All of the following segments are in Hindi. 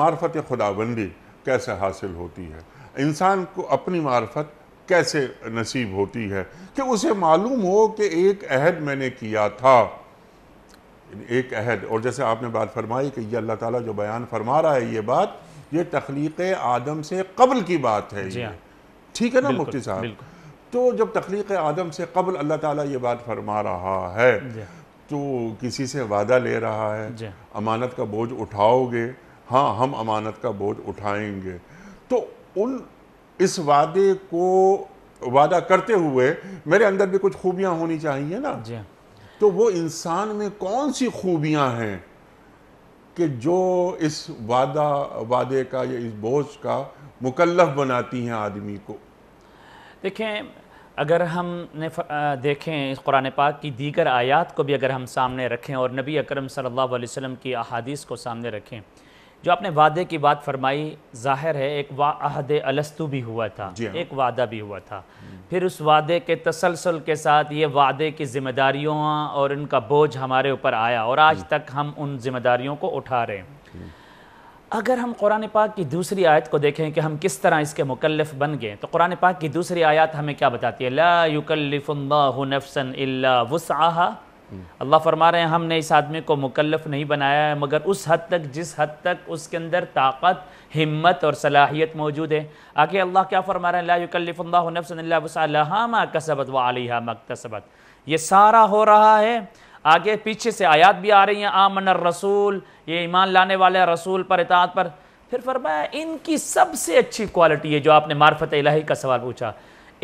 मार्फत खुदाबंदी कैसे हासिल होती है इंसान को अपनी मार्फत कैसे नसीब होती है कि उसे मालूम हो कि एक अहद मैंने किया था एक अहद और जैसे आपने बात फरमाई कि ये अल्लाह ताला जो बयान फरमा रहा है ये बात ये तख्लीक आदम से कबल की बात है हाँ। ठीक है ना मुफ्ती साहब तो जब तख्लीक आदम से कबल अल्लाह ताला ये बात फरमा रहा है हाँ। तो किसी से वादा ले रहा है हाँ। अमानत का बोझ उठाओगे हाँ हम अमानत का बोझ उठाएंगे तो उन इस वादे को वादा करते हुए मेरे अंदर भी कुछ खूबियाँ होनी चाहिए ना हाँ। तो वो इंसान में कौन सी खूबियाँ हैं कि जो इस वादा वादे का या इस बोझ का मुकल्लफ बनाती हैं आदमी को देखें अगर हम देखें कुरान पाक की दीगर आयात को भी अगर हम सामने रखें और नबी अकरम सल्लल्लाहु अलैहि वसल्लम की अहादीस को सामने रखें जो आपने वादे की बात फरमाई जाहिर है एक वाहद अलस्तु भी हुआ था हाँ। एक वादा भी हुआ था फिर उस वादे के तसलसल के साथ ये वादे की जिम्मेदारियों और उनका बोझ हमारे ऊपर आया और आज तक हम उन जिम्मेदारियों को उठा रहे हैं अगर हम कुरान पाक की दूसरी आयत को देखें कि हम किस तरह इसके मुकलफ बन गए तो कुरान पाक की दूसरी आयत हमें क्या बताती है ला युकल्लिफ़ुल्लाहु नफ्सन इल्ला वुसअहा अल्लाह फरमा रहे हैं हमने इस आदमी को मुकलफ नहीं बनाया है मगर उस हद तक जिस हद तक उसके अंदर ताकत हिम्मत और सलाहियत मौजूद है आगे अल्लाह क्या फरमा रहे हैं लाकल्फ़ल्लाफ़ल्ला कसबत वालिहा मकतसबत ये सारा हो रहा है आगे पीछे से आयात भी आ रही हैं आमन रसूल ये ईमान लाने वाले रसूल पर इतात पर फिर फरमाया इनकी सबसे अच्छी क्वालिटी है जो आपने मार्फत इलाही का सवाल पूछा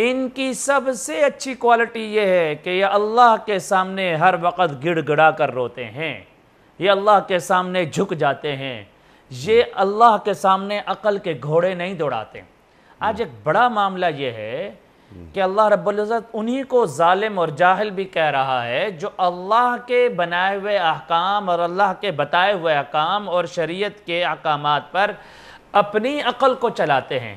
इनकी सबसे अच्छी क्वालिटी ये है कि ये अल्लाह के सामने हर वक्त गिड़गड़ा कर रोते हैं ये अल्लाह के सामने झुक जाते हैं ये अल्लाह के सामने अकल के घोड़े नहीं दौड़ाते आज एक बड़ा मामला ये है कि अल्लाह रब्ज़त उन्हीं को ालिम और जाहिल भी कह रहा है जो अल्लाह के बनाए हुए अहकाम और अल्लाह के बताए हुए अहकाम और शरीयत के अहकाम पर अपनी अकल को चलाते हैं